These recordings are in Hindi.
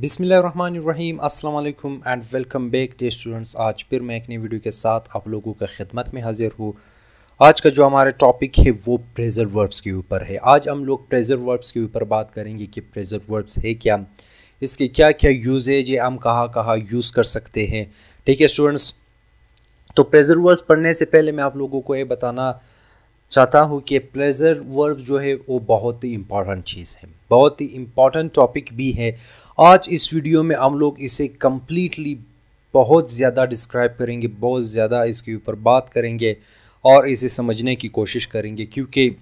बिसमीम अल्लाम and welcome back dear students आज फिर मैं एक नई वीडियो के साथ आप लोगों का खिदमत में हाजिर हूँ आज का जो हमारा टॉपिक है वो प्रेजर वर्ब्स के ऊपर है आज हम लोग प्रेजर वर्ब्स के ऊपर बात करेंगे कि प्रेजर वर्ब्स है क्या इसके क्या क्या यूजेज है हम कहाँ कहाँ यूज़ कर सकते हैं ठीक है स्टूडेंट्स तो प्रेजर वर्ब्स पढ़ने से पहले मैं आप लोगों को ये बताना चाहता हूँ कि प्लेजर वर्ब जो है वो बहुत ही इम्पॉर्टेंट चीज़ है बहुत ही इम्पॉर्टेंट टॉपिक भी है आज इस वीडियो में हम लोग इसे कम्प्लीटली बहुत ज़्यादा डिस्क्राइब करेंगे बहुत ज़्यादा इसके ऊपर बात करेंगे और इसे समझने की कोशिश करेंगे क्योंकि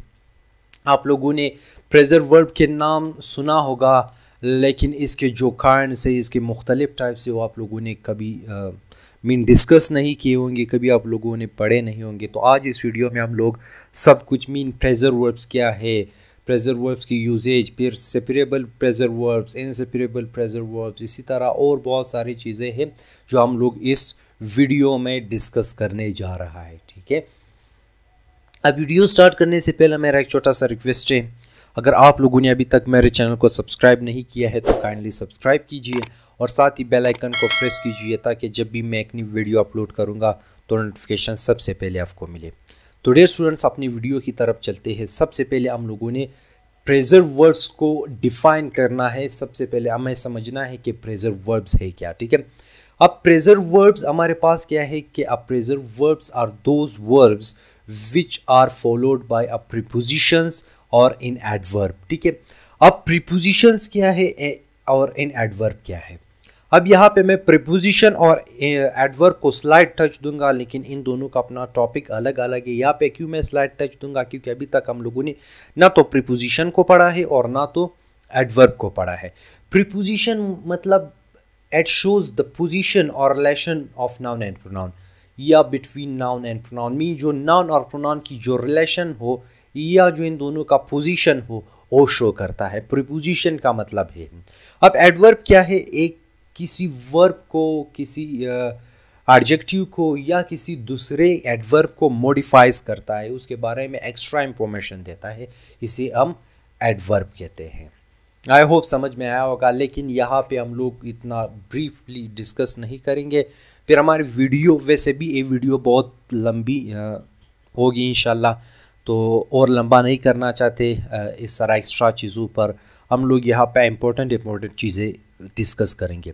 आप लोगों ने प्रेजर वर्ब के नाम सुना होगा लेकिन इसके जो कारण से इसके मुख्तलिफ़ टाइप से वो आप लोगों ने कभी मीन डिस्कस नहीं किए होंगे कभी आप लोगों ने पढ़े नहीं होंगे तो आज इस वीडियो में हम लोग सब कुछ मीन प्रेजर वर्ब्स क्या है प्रेजर वर्ब्स की यूजेज फिर separable phrasal verbs inseparable phrasal verbs इसी तरह और बहुत सारी चीज़ें हैं जो हम लोग इस वीडियो में डिस्कस करने जा रहा है ठीक है अब वीडियो स्टार्ट करने से पहले मेरा एक छोटा सा रिक्वेस्ट है अगर आप लोगों ने अभी तक मेरे चैनल को सब्सक्राइब नहीं किया है तो काइंडली सब्सक्राइब कीजिए और साथ ही बेल आइकन को प्रेस कीजिए ताकि जब भी मैं एक नई वीडियो अपलोड करूँगा तो नोटिफिकेशन सबसे पहले आपको मिले तो डे स्टूडेंट्स अपनी वीडियो की तरफ चलते हैं सबसे पहले हम लोगों ने प्रेजर्व वर्ब्स को डिफाइन करना है सबसे पहले हमें समझना है कि प्रेजर्व वर्ब्स है क्या ठीक है अब प्रेजर्व वर्ब्स हमारे पास क्या है कि अब phrasal verbs are those verbs which are followed by a prepositions और इन एडवर्ब ठीक है अब प्रिपोजिशंस क्या है और इन एडवर्ब क्या है अब यहाँ पे मैं प्रिपोजिशन और एडवर्ब को स्लाइड टच दूंगा लेकिन इन दोनों का अपना टॉपिक अलग अलग है यहाँ पे क्यों मैं स्लाइड टच दूंगा क्योंकि अभी तक हम लोगों ने ना तो प्रिपोजिशन को पढ़ा है और ना तो एडवर्ब को पढ़ा है प्रिपोजिशन मतलब एट शोज द पोजिशन और relation of noun and pronoun या between noun and pronoun mean जो नाउन और प्रोनाउन की जो रिलेशन हो या जो इन दोनों का पोजीशन हो वो शो करता है प्रिपोजिशन का मतलब है अब एडवर्ब क्या है एक किसी वर्ब को किसी ऑब्जेक्टिव को या किसी दूसरे एडवर्ब को मॉडिफाइज करता है उसके बारे में एक्स्ट्रा इंफॉर्मेशन देता है इसे हम एडवर्ब कहते हैं आई होप समझ में आया होगा लेकिन यहाँ पे हम लोग इतना ब्रीफली डिस्कस नहीं करेंगे फिर हमारी वीडियो वैसे भी ये वीडियो बहुत लंबी होगी इंशाल्लाह तो और लंबा नहीं करना चाहते इस तरह एक्स्ट्रा चीज़ों पर हम लोग यहाँ पे इम्पोर्टेंट इम्पोर्टेंट चीज़ें डिस्कस करेंगे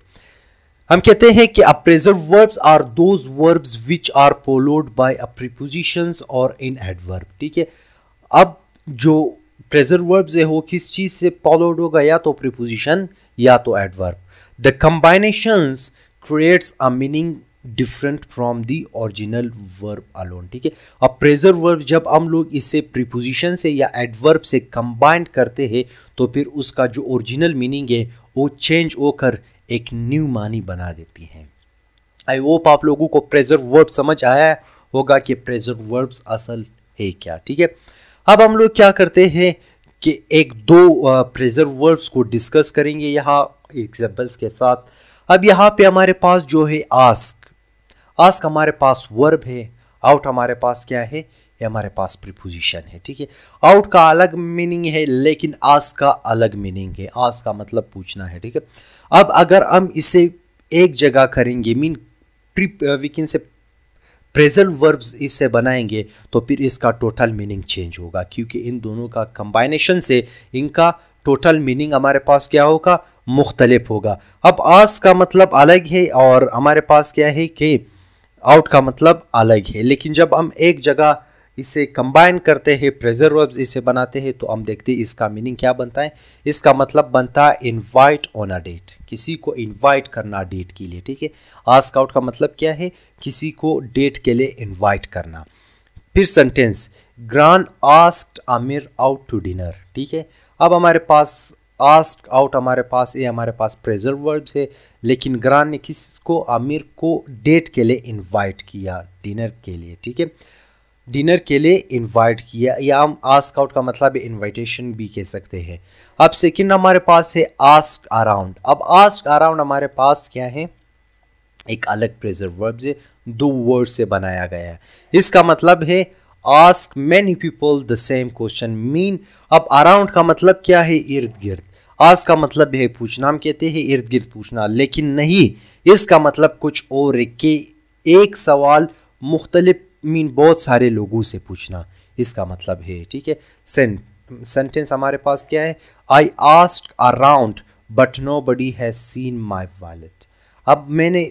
हम कहते हैं कि a phrasal verbs are those verbs which are followed by a prepositions और इन एडवर्ब ठीक है अब जो प्रेजर वर्ब्स है वो किस चीज़ से पोलोड होगा या तो प्रिपोजिशन या तो adverb the combinations creates a meaning different from the original verb alone ठीक है अब प्रेजर वर्ब जब हम लोग इसे प्रिपोजिशन से या एडवर्ब से कंबाइंड करते हैं तो फिर उसका जो ओरिजिनल मीनिंग है वो चेंज होकर एक न्यू मानी बना देती है आई होप आप लोगों को प्रेजर वर्ब समझ आया होगा कि प्रेजर वर्ब्स असल है क्या ठीक है अब हम लोग क्या करते हैं कि एक दो प्रेजर वर्ब्स को डिस्कस करेंगे यहाँ एग्जाम्पल्स के साथ अब यहाँ पे हमारे पास जो है आस्क आस्क हमारे पास वर्ब है आउट हमारे पास क्या है ये हमारे पास प्रिपोजिशन है ठीक है आउट का अलग मीनिंग है लेकिन आस का अलग मीनिंग है आस का मतलब पूछना है ठीक है अब अगर हम इसे एक जगह करेंगे मीन वीकेंड से प्रेजेंट वर्ब्स इससे बनाएंगे तो फिर इसका टोटल मीनिंग चेंज होगा क्योंकि इन दोनों का कंबाइनेशन से इनका टोटल मीनिंग हमारे पास क्या होगा मुख्तलिफ होगा अब आस का मतलब अलग है और हमारे पास क्या है कि आउट का मतलब अलग है लेकिन जब हम एक जगह इसे कंबाइन करते हैं प्रेजर वर्ब्स इसे बनाते हैं तो हम देखते हैं इसका मीनिंग क्या बनता है इसका मतलब बनता है इनवाइट ऑन अ डेट किसी को इनवाइट करना डेट के लिए ठीक है आस्क आउट का मतलब क्या है किसी को डेट के लिए इनवाइट करना फिर सेंटेंस ग्रान asked Amir out to dinner ठीक है अब हमारे पास आस्क आउट हमारे पास ये हमारे पास प्रेजर्व वर्ब्स है लेकिन ग्रान ने किसको आमिर को डेट के लिए इनवाइट किया डिनर के लिए ठीक है डिनर के लिए इनवाइट किया या हम आस्क आउट का मतलब इनविटेशन भी कह सकते हैं अब सेकंड हमारे पास है आस्क अराउंड अब आस्क अराउंड हमारे पास क्या है एक अलग प्रेजर्व वर्ब है दो वर्ड से बनाया गया है इसका मतलब है ask many people the same question mean अब अराउंड का मतलब क्या है इर्द गिर्द आस का मतलब है पूछना हम कहते हैं इर्द गिर्द पूछना लेकिन नहीं इसका मतलब कुछ और है कि एक सवाल मुख्तलिफ मीन बहुत सारे लोगों से पूछना इसका मतलब है ठीक है सें सेंटेंस हमारे पास क्या है I asked around but nobody has seen my wallet अब मैंने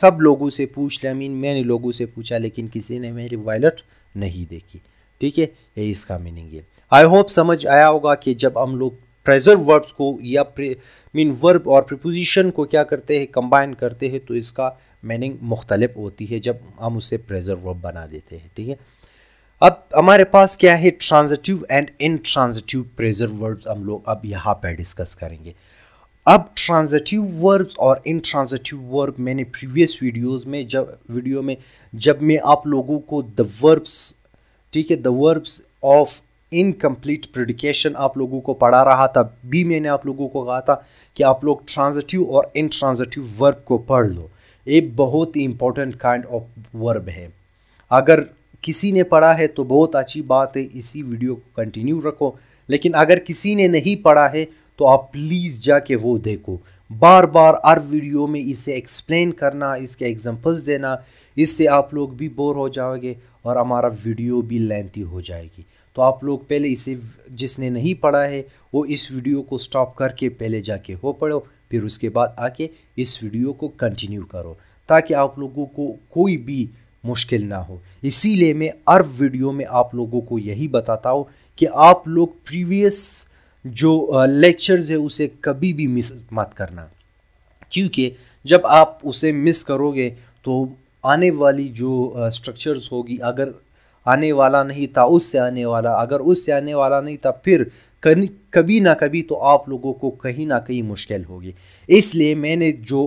सब लोगों से पूछ लिया मीन मैंने लोगों से पूछा लेकिन किसी ने मेरी वॉलेट नहीं देखी ठीक है ये इसका मीनिंग है आई होप समझ आया होगा कि जब हम लोग प्रेजर्व वर्ब्स को या मीन वर्ब और प्रिपोजिशन को क्या करते हैं कंबाइन करते हैं तो इसका मीनिंग मुख्तलिफ होती है जब हम उसे प्रेजर्व वर्ब बना देते हैं ठीक है अब हमारे पास क्या है transitive and intransitive phrasal verbs हम लोग अब यहाँ पर डिस्कस करेंगे अब ट्रांजिटिव वर्ब्स और इन ट्रांजिटिव वर्ब मैंने प्रीवियस वीडियोस में जब वीडियो में जब मैं आप लोगों को द वर्ब्स ठीक है the verbs of incomplete predication आप लोगों को पढ़ा रहा था बी मैंने आप लोगों को कहा था कि आप लोग ट्रांजिटिव और इन ट्रांजिटिव वर्ब को पढ़ लो ये बहुत ही इंपॉर्टेंट काइंड ऑफ वर्ब है अगर किसी ने पढ़ा है तो बहुत अच्छी बात है इसी वीडियो को कंटिन्यू रखो लेकिन अगर किसी ने नहीं पढ़ा है तो आप प्लीज़ जाके वो देखो बार बार हर वीडियो में इसे एक्सप्लेन करना इसके एग्जांपल्स देना इससे आप लोग भी बोर हो जाओगे और हमारा वीडियो भी लेंथी हो जाएगी तो आप लोग पहले इसे जिसने नहीं पढ़ा है वो इस वीडियो को स्टॉप करके पहले जाके हो पढ़ो फिर उसके बाद आके इस वीडियो को कंटिन्यू करो ताकि आप लोगों को कोई भी मुश्किल ना हो इसीलिए मैं हर वीडियो में आप लोगों को यही बताता हूँ कि आप लोग प्रीवियस जो लेक्चर्स है उसे कभी भी मिस मत करना क्योंकि जब आप उसे मिस करोगे तो आने वाली जो स्ट्रक्चर्स होगी अगर आने वाला नहीं था उससे आने वाला अगर उससे आने वाला नहीं था फिर कभी ना कभी तो आप लोगों को कहीं ना कहीं मुश्किल होगी इसलिए मैंने जो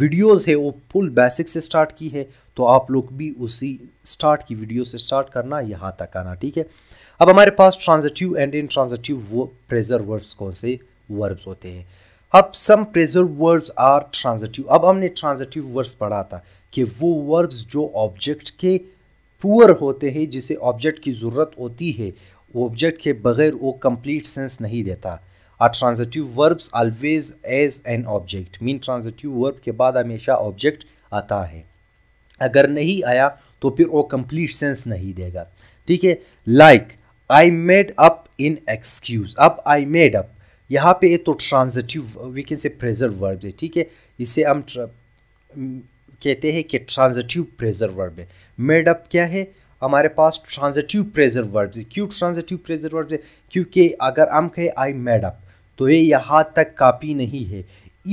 वीडियोस है वो फुल बेसिक से स्टार्ट की है तो आप लोग भी उसी स्टार्ट की वीडियो से स्टार्ट करना यहाँ तक आना ठीक है अब हमारे पास ट्रांजिटिव एंड इन ट्रांजिटिव वो प्रेजर वर्ब्स कौन से वर्ब्स होते हैं अब some phrasal verbs are transitive अब हमने ट्रांजिटिव वर्ब्स पढ़ा था कि वो वर्ब्स जो ऑब्जेक्ट के पुअर होते हैं जिसे ऑब्जेक्ट की ज़रूरत होती है ऑब्जेक्ट के बगैर वो कंप्लीट सेंस नहीं देता a transitive verbs always has an object mean transitive verb के बाद हमेशा ऑब्जेक्ट आता है अगर नहीं आया तो फिर वो कंप्लीट सेंस नहीं देगा ठीक है like I made up an excuse up I made up यहाँ पे तो ट्रांजटिव वी कैन से प्रेजर्व वर्ब है ठीक है इसे हम कहते हैं कि ट्रांजिटिव प्रेजर वर्ब है मेड अप क्या है हमारे पास ट्रांजिटिव प्रेजर वर्ब है क्यों ट्रांजिटिव प्रेजर वर्ब है क्योंकि अगर हम कहें आई मेड अप तो ये यहाँ तक काफ़ी नहीं है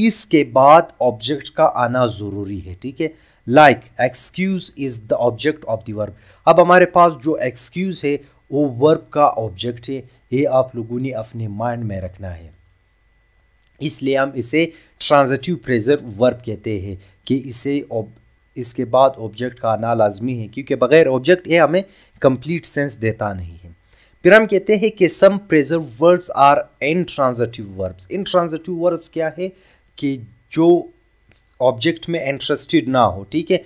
इसके बाद ऑब्जेक्ट का आना ज़रूरी है ठीक है like excuse is the object of the verb अब हमारे पास जो एक्सक्यूज़ है वो वर्ब का ऑब्जेक्ट है ये आप लोगों ने अपने माइंड में रखना है इसलिए हम इसे ट्रांजिटिव प्रेजर वर्ब कहते हैं कि इसे इसके बाद ऑब्जेक्ट का आना लाजमी है क्योंकि बग़ैर ऑब्जेक्ट ये हमें कंप्लीट सेंस देता नहीं है फिर हम कहते हैं कि some phrasal verbs are intransitive verbs intransitive verbs क्या है कि जो ऑब्जेक्ट में इंटरेस्टेड ना हो ठीक है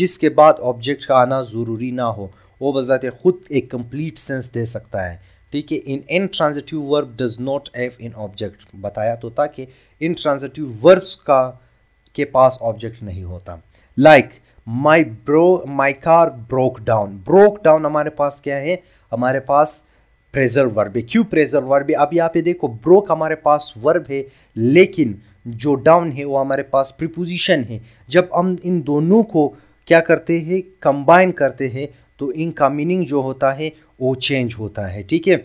जिसके बाद ऑब्जेक्ट का आना ज़रूरी ना हो वो बजात खुद एक कंप्लीट सेंस दे सकता है ठीक है in intransitive verb does not have an object बताया तो था कि इन ट्रांजटिव वर्ब्स का के पास ऑब्जेक्ट नहीं होता like my bro my car broke down broke down हमारे पास क्या है हमारे पास प्रेजर वर्ब है क्यों प्रेजर वर्ब है अब यहाँ पे देखो ब्रोक हमारे पास वर्ब है लेकिन जो डाउन है वो हमारे पास प्रिपोजिशन है जब हम इन दोनों को क्या करते हैं कंबाइन करते हैं तो इनका मीनिंग जो होता है वो चेंज होता है ठीक है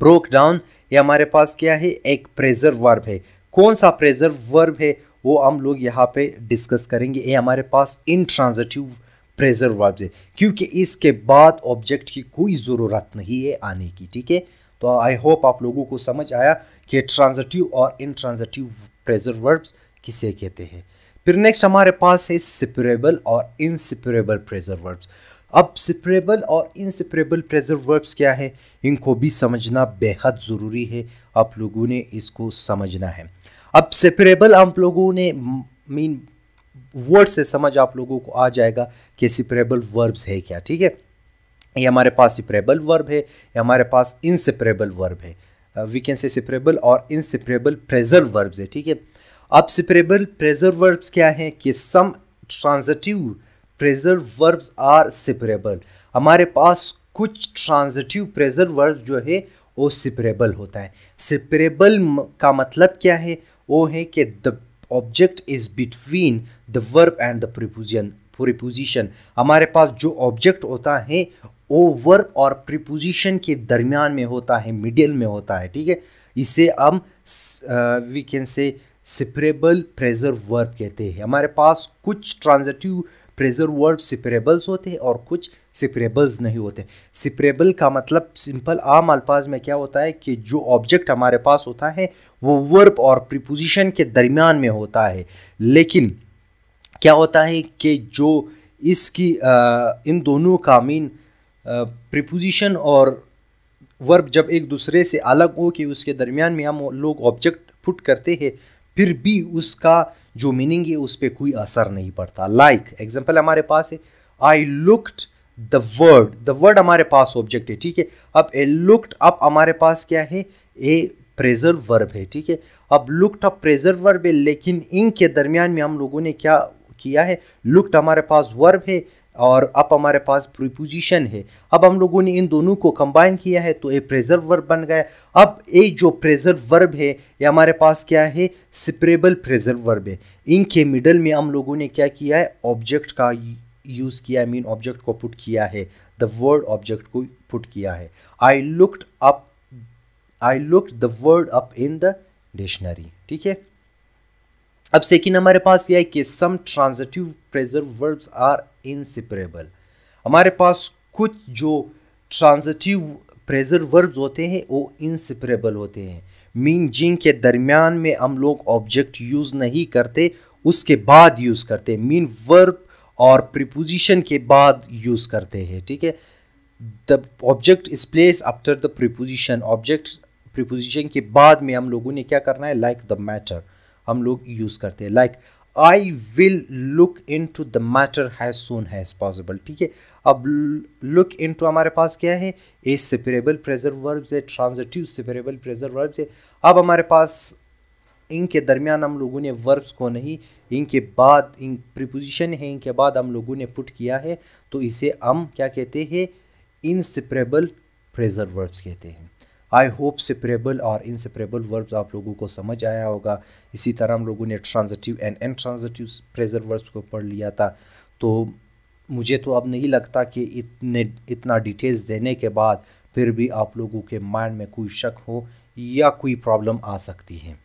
ब्रोक डाउन ये हमारे पास क्या है एक प्रेजर वर्ब है कौन सा प्रेजर वर्ब है वो हम लोग यहाँ पे डिस्कस करेंगे ये हमारे पास इनट्रांजिटिव प्रेजर वर्ब्स है क्योंकि इसके बाद ऑब्जेक्ट की कोई ज़रूरत नहीं है आने की ठीक है तो आई होप आप लोगों को समझ आया कि ट्रांजिटिव और इनट्रांजिटिव प्रेजर वर्ब्स किसे कहते हैं फिर नेक्स्ट हमारे पास है सिपरेबल और इनसिपरेबल प्रेजर वर्ब्स अब सिपरेबल और इनसिपरेबल प्रेजर वर्ब्स क्या है इनको भी समझना बेहद ज़रूरी है आप लोगों ने इसको समझना है अब सेपरेबल आप लोगों ने मीन वर्ड से समझ आप लोगों को आ जाएगा कि सेपरेबल वर्ब्स है क्या ठीक है ये हमारे पास सेपरेबल वर्ब है ये हमारे पास इनसेपरेबल वर्ब है वी कैन से सेपरेबल और इनसेपरेबल प्रेजर वर्ब्स है ठीक है अब सेपरेबल प्रेजर वर्ब्स क्या हैं कि some transitive phrasal verbs are separable हमारे पास कुछ ट्रांजिटिव प्रेजर वर्ब जो है वो सेपरेबल होता है सेपरेबल का मतलब क्या है वो है कि the object is between the verb and the preposition preposition हमारे पास जो ऑब्जेक्ट होता है वो वर्ब और प्रिपोजिशन के दरमियान में होता है मिडिल में होता है ठीक है इसे हम we can say separable phrasal verb कहते हैं हमारे पास कुछ ट्रांजिटिव प्रेजर वर्ब सिपरेबल्स होते हैं और कुछ सिपरेबल्स नहीं होते सिपरेबल का मतलब सिंपल आम अल्फाज में क्या होता है कि जो ऑब्जेक्ट हमारे पास होता है वो वर्ब और प्रिपोजिशन के दरमियान में होता है लेकिन क्या होता है कि जो इसकी आ, इन दोनों का मीन प्रिपोजिशन और वर्ब जब एक दूसरे से अलग हो कि उसके दरमियान में हम लोग ऑब्जेक्ट पुट करते हैं फिर भी उसका जो मीनिंग है उस पर कोई असर नहीं पड़ता लाइक like, एग्जाम्पल हमारे पास है I looked the word the word हमारे पास ऑब्जेक्ट है ठीक है अब ए लुकड अप हमारे पास क्या है ए प्रेजर्व वर्ब है ठीक है अब लुकड अप प्रेजर्व वर्ब है लेकिन इन के दरमियान में हम लोगों ने क्या किया है लुकड हमारे पास वर्ब है और अब हमारे पास प्रीपोजिशन है अब हम लोगों ने इन दोनों को कंबाइन किया है तो ए प्रेजर्व वर्ब बन गया अब ए जो प्रेजर्व वर्ब है ये हमारे पास क्या है सिपरेबल प्रेजर्व वर्ब है इनके मिडल में हम लोगों ने क्या किया है ऑब्जेक्ट का यूज़ किया मीन ऑब्जेक्ट को पुट किया है द वर्ड ऑब्जेक्ट को पुट किया है I looked up I looked the word up in the dictionary ठीक है अब सेकेंड हमारे पास यह है कि some transitive phrasal verbs are inseparable हमारे पास कुछ जो ट्रांजिटिव प्रेजर वर्ब्स होते हैं वो इनसेपरेबल होते हैं मीन जिन के दरमियान में हम लोग ऑब्जेक्ट यूज़ नहीं करते उसके बाद यूज़ करते हैं मीन वर्ब और प्रिपोजिशन के बाद यूज़ करते हैं ठीक है the object is place after the preposition object preposition के बाद में हम लोगों ने क्या करना है लाइक द मैटर हम लोग यूज़ करते हैं like I will look into the matter as soon as possible ठीक है अब लुक इन टू हमारे पास क्या है ए सेपरेबल प्रेजर वर्ब्स है ट्रांजिटिव सेपरेबल प्रेजर वर्ब्स है अब हमारे पास इनके दरमियान हम लोगों ने वर्ब्स को नहीं इनके बाद इन प्रिपोजिशन है इनके बाद हम लोगों ने पुट किया है तो इसे हम क्या कहते हैं इनसेपरेबल प्रेजर वर्ब्स कहते हैं आई होप सेपरेबल और इनसेपरेबल वर्ब्स आप लोगों को समझ आया होगा इसी तरह हम लोगों ने transitive and transitive phrasal verbs को पढ़ लिया था तो मुझे तो अब नहीं लगता कि इतने इतना डिटेल्स देने के बाद फिर भी आप लोगों के माइंड में कोई शक हो या कोई प्रॉब्लम आ सकती है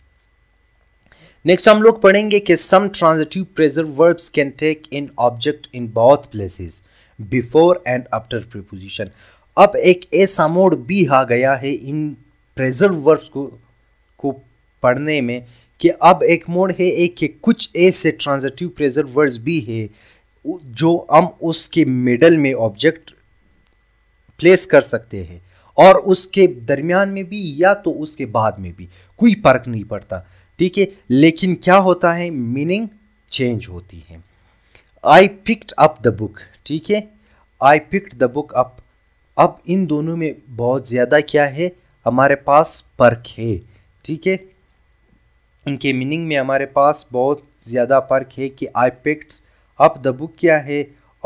नेक्स्ट हम लोग पढ़ेंगे कि some transitive phrasal verbs can take an object in बहुत places before and after preposition अब एक ऐसा मोड भी आ गया है इन प्रेजर्व वर्ब्स को को पढ़ने में कि अब एक मोड है एक के कुछ ऐसे ट्रांजिटिव प्रेजर्व वर्ड्स भी है जो हम उसके मिडल में ऑब्जेक्ट प्लेस कर सकते हैं और उसके दरमियान में भी या तो उसके बाद में भी कोई फर्क नहीं पड़ता ठीक है लेकिन क्या होता है मीनिंग चेंज होती है I picked up the book ठीक है I picked the book up अब इन दोनों में बहुत ज़्यादा क्या है हमारे पास पर्क है ठीक है इनके मीनिंग में हमारे पास बहुत ज़्यादा पर्क है कि I picked up the book क्या है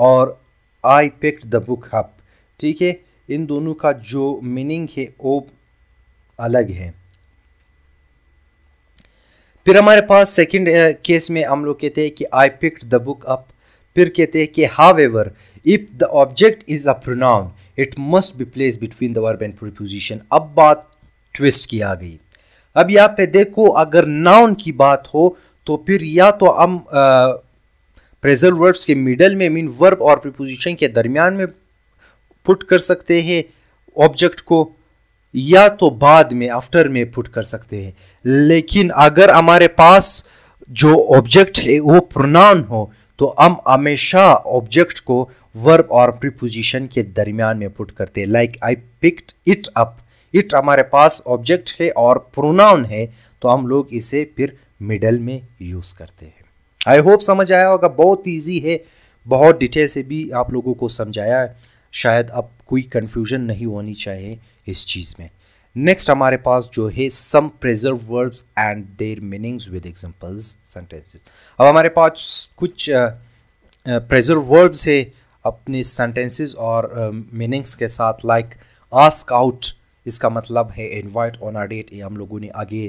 और I picked the book up ठीक है इन दोनों का जो मीनिंग है वो अलग है फिर हमारे पास सेकंड केस में हम लोग कहते हैं कि I picked the book up फिर कहते हैं कि however if the object is a pronoun it must be place between the verb and preposition अब बात ट्विस्ट की आ गई अब यहाँ पे देखो अगर नाउन की बात हो तो फिर या तो हम प्रेजल वर्ब्स के मिडल में मीन वर्ब और प्रीपोजिशन के दरमियान में पुट कर सकते हैं ऑब्जेक्ट को या तो बाद में आफ्टर में पुट कर सकते हैं लेकिन अगर हमारे पास जो ऑब्जेक्ट है वो प्रोनाउन हो तो हम हमेशा ऑब्जेक्ट को वर्ब और प्रीपोजिशन के दरमियान में पुट करते हैं like I picked it up it हमारे पास ऑब्जेक्ट है और प्रोनाउन है तो हम लोग इसे फिर मिडल में यूज़ करते हैं आई होप समझ आया होगा बहुत ईजी है बहुत डिटेल से भी आप लोगों को समझाया है शायद अब कोई कन्फ्यूजन नहीं होनी चाहिए इस चीज़ में नेक्स्ट हमारे पास जो है some phrasal verbs and their meanings with examples sentences अब हमारे पास कुछ प्रेजर्व वर्ब्स है अपनी सेंटेंसेस और मीनिंग्स uh, के साथ लाइक आस्क आउट इसका मतलब है इनवाइट ऑन अ डेट ये हम लोगों ने आगे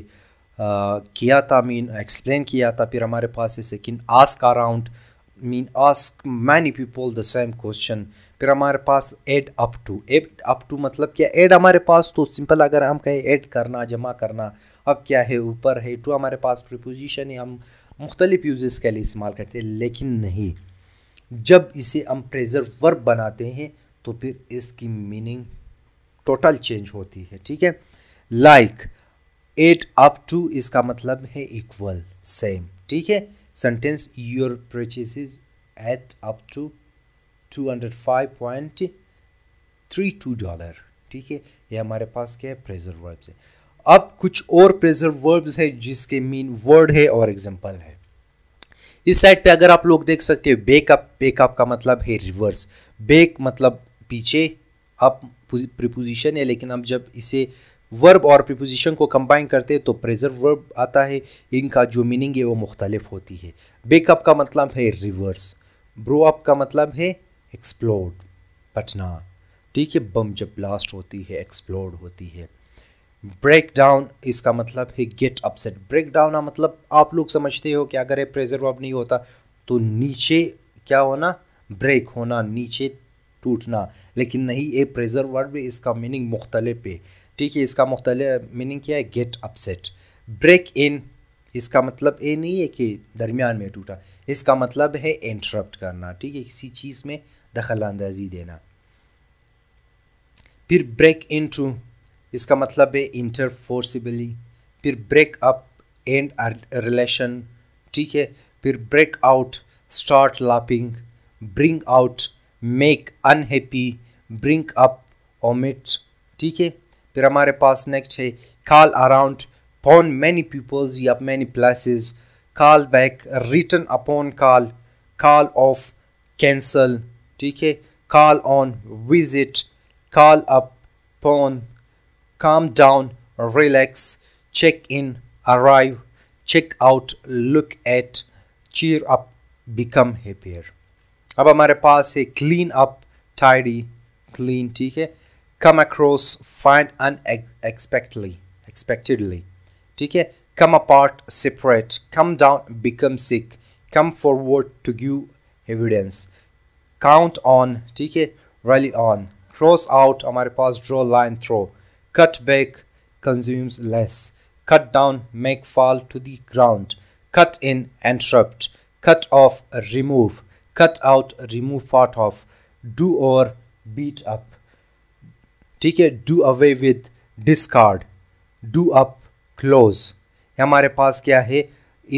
Uh, किया था मीन एक्सप्लेन किया था फिर हमारे पास है second ask around mean ask many people the same question फिर हमारे पास add up to add up to मतलब क्या एड हमारे पास तो सिंपल अगर हम कहें ऐड करना जमा करना अब क्या है ऊपर है टू हमारे पास प्रिपोजिशन है हम मुख्तलिफ यूज़ के लिए इस्तेमाल करते हैं लेकिन नहीं जब इसे हम प्रेजर वर्ब बनाते हैं तो फिर इसकी मीनिंग टोटल चेंज होती है ठीक है लाइक एट अप टू इसका मतलब है इक्वल सेम ठीक है sentence your purchase add up to two hundred five point three two dollar ठीक है ये हमारे पास क्या है प्रेजर वर्ब्स है अब कुछ और प्रेजर वर्ब्स है जिसके मीन वर्ड है और एग्जांपल है इस साइड पे अगर आप लोग देख सकते हो बेकअप बेकअप का मतलब है रिवर्स बेक मतलब पीछे अप प्रिपोजिशन है लेकिन अब जब इसे वर्ब और प्रिपोजिशन को कंबाइन करते हैं तो प्रेजर वर्ब आता है इनका जो मीनिंग है वो मुख्तलिफ होती है बेकअप का मतलब है रिवर्स ब्रो अप का मतलब है एक्सप्लोड पटना ठीक है बम जब ब्लास्ट होती है एक्सप्लोड होती है ब्रेक डाउन इसका मतलब है गेट अपसेट ब्रेक डाउन का मतलब आप लोग समझते हो कि अगर ये प्रेजर वर्ब नहीं होता तो नीचे क्या होना ब्रेक होना नीचे टूटना लेकिन नहीं ये प्रेशर वर्ब इसका मीनिंग मुख्तलिफ है ठीक है इसका मुख्तलिफ मीनिंग क्या है गेट अपसेट ब्रेक इन इसका मतलब ये नहीं है कि दरमियान में टूटा इसका मतलब है इंटरप्ट करना ठीक है किसी चीज़ में दखल अंदाजी देना फिर ब्रेक इन टू इसका मतलब है इंटरफोर्सिबली फिर ब्रेक अप एंड रिलेशन ठीक है फिर break out start laughing bring out make unhappy bring up omit ठीक है फिर हमारे पास नेक्स्ट है call around upon many peoples या many places call back return upon call call off cancel ठीक है on visit call up upon calm down, relax, check in, arrive, check out, look at, cheer up, become happier. अब हमारे पास है clean up, tidy, clean ठीक है come across, find unexpectedly, expectedly ठीक है come apart, separate, come down, become sick, come forward to give evidence, count on ठीक है rally on, cross out हमारे पास draw line throw cut back consumes less cut down make fall to the ground cut in interrupt cut off remove cut out remove part of do or beat up ठीक है do away with discard do up close हमारे पास क्या है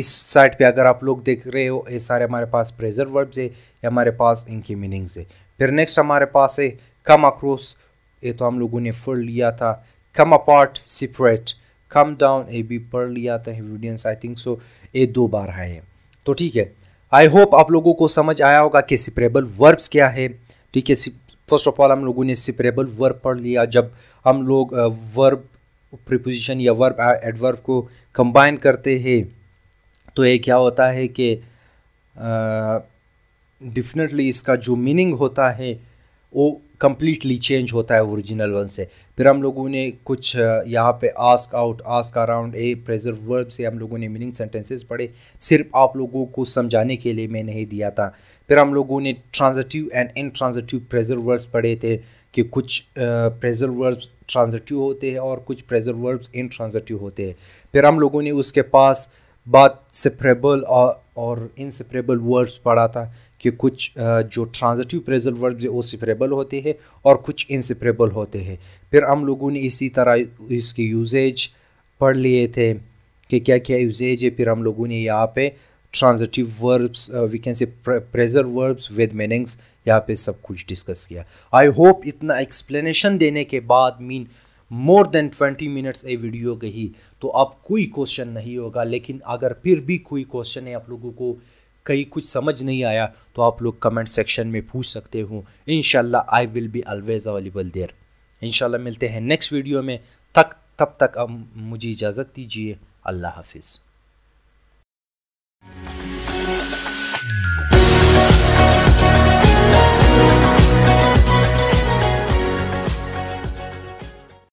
इस साइड पे अगर आप लोग देख रहे हो ये सारे हमारे पास प्रेजर वर्ब्स है हमारे पास इनकी मीनिंग्स है फिर नेक्स्ट हमारे पास है कम अक्रोस ये तो हम लोगों ने फर लिया था come apart separate come down ए भी पढ़ लिया था एविडेंस आई थिंक सो ए दो बार आए हैं तो ठीक है आई होप आप लोगों को समझ आया होगा कि सिपरेबल वर्ब्स क्या है ठीक है फर्स्ट ऑफ ऑल हम लोगों ने सिपरेबल वर्ब पढ़ लिया जब हम लोग वर्ब प्रिपोजिशन या वर्ब एडवर्ब को कंबाइन करते हैं तो ये क्या होता है कि डेफिनेटली इसका जो मीनिंग होता है वो कम्प्लीटली चेंज होता है ओरिजिनल वन से फिर हम लोगों ने कुछ यहाँ पे ask out ask around a phrasal verb से हम लोगों ने मीनिंग सेंटेंसेस पढ़े सिर्फ आप लोगों को समझाने के लिए मैं नहीं दिया था फिर हम लोगों ने transitive and intransitive phrasal verbs पढ़े थे कि कुछ प्रेजर वर्ब्स ट्रांजटिव होते हैं और कुछ प्रेजर वर्ब्स इन ट्रांजटिव होते हैं फिर हम लोगों ने उसके पास बात सेपरेबल और इनसेपरेबल वर्ब्स पढ़ा था कि कुछ जो ट्रांजिटिव प्रेजल वर्ब वो सेपरेबल होते हैं और कुछ इनसेपरेबल होते हैं फिर हम लोगों ने इसी तरह इसके यूजेज पढ़ लिए थे कि क्या क्या यूजेज है फिर हम लोगों ने यहाँ पे transitive verbs we can say phrasal verbs with meanings यहाँ पे सब कुछ डिस्कस किया आई होप इतना एक्सप्लेनेशन देने के बाद mean I mean, more than twenty minutes ये वीडियो गई तो अब कोई क्वेश्चन नहीं होगा लेकिन अगर फिर भी कोई क्वेश्चन है आप लोगों को कहीं कुछ समझ नहीं आया तो आप लोग कमेंट सेक्शन में पूछ सकते हो इन I will be always available there इन मिलते हैं नेक्स्ट वीडियो में तक तब तक अब मुझे इजाज़त दीजिए अल्लाह हाफिज़